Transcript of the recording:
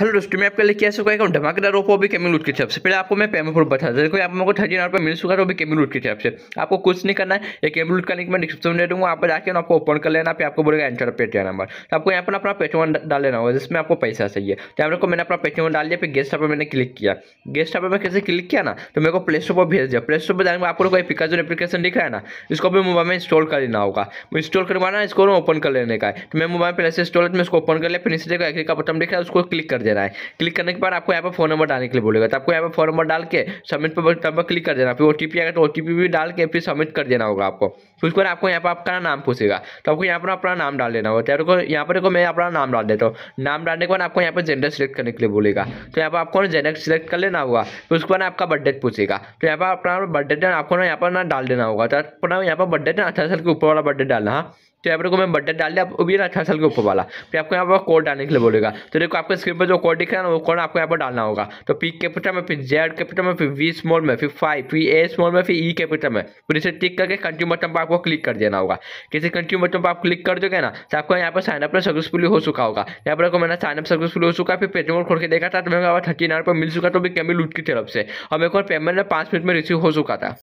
hello दोस्तों मैं आपके लिए क्या सुखा है धमाकेदार ओपो भी केमी लूट के तरफ से पहले आपको मैं पेमेंट पर बता देखो आप लोगों को थर्टी रुपये मिल चुका है वो तो भी कैमिल लूट की तरफ से आपको कुछ नहीं करना है एक केमी लूट का लिंक मैं डिस्क्रिप्शन दे दूँगा आप जाकर आपको ओपन कर लेना फिर आपको बोलेगा एंटर पेटीएम नंबर तो आपको यहाँ पर अपना पेटीएम डाल लेना होगा जिसमें आपको पैसा चाहिए तो लोग को मैंने अपना पेटीएम डाल दिया फिर गेस्ट पर मैंने क्लिक किया गेस्ट पर मैं कैसे क्लिक किया ना तो मेरे को प्ले स्टोर पर भेज दिया प्ले स्टोर पर जाने में आपको कोई पिकाजो एप्लीकेशन दिख रहा है ना इसको भी मोबाइल में इंस्टॉल कर लेना होगा इंस्टॉल करवाना इसको ओपन कर लेने का है तो मैं मोबाइल पहले से इंस्टॉल तो में इसको ओपन कर लिया फिर नीचे एग्री का बटन दिख रहा है उसको क्लिक कर दिया दे रहा है क्लिक करने के बाद आपको यहाँ पर फोन नंबर डालने के लिए बोलेगा तो आपको यहाँ पर फोन नंबर डाल के सबमिट पर क्लिक कर देना फिर ओ टी पी आएगा तो ओ टी पी भी डाल के फिर सबमिट कर देना होगा आपको फिर उसके बाद आपको यहाँ पर आपका नाम पूछेगा तो आपको यहाँ पर अपना नाम डाल देना होता है यहाँ पर देखो मैं अपना नाम डाल देता हूँ नाम डालने के बाद आपको यहाँ पर जेंडर सिलेक्ट करने के लिए बोलेगा तो यहाँ पर आपको जेंडर सिलेक्ट कर लेना होगा फिर उसके बाद आपका बर्थडे पूछेगा तो यहाँ पर अपना बर्थडे आपको ना यहाँ पर ना डाल देना होगा तो अपना यहाँ पर बर्थडेट ना अठारह साल के ऊपर वाला बर्थडे डालना हाँ तो यहाँ पर को मैं बर्थडे डाल दिया वो भी अठारह साल के ऊपर वाला फिर आपको यहाँ पर कोड डालने के लिए बोलेगा तो देखो आपके स्क्रीन पर जो कोड दिख रहा है ना वो कोड आपको यहाँ पर डालना होगा तो पी कैपिटल में फिर जेड कैपिटल में फिर वी स्मॉल में फिर फाइव फिर ए स्मॉल में फिर ई कैपिटल में फिर इसे टिक करके कंज्यूम मतलब आपको क्लिक कर देना होगा किसी कंटिन्यू बटन पर आप क्लिक कर दोगे ना तो आपको यहाँ पर साइनअप सक्सेसफुली हो चुका होगा यहाँ पर आपको मैंने साइनअप सक्सेसफुल हो चुका फिर पेटीएम खोल के देखा था तो मैं थर्टी नाइन पर मिल चुका तो भी कैमिल लूट की तरफ से और मेरे को पेमेंट पाँच मिनट में रिसीव हो चुका था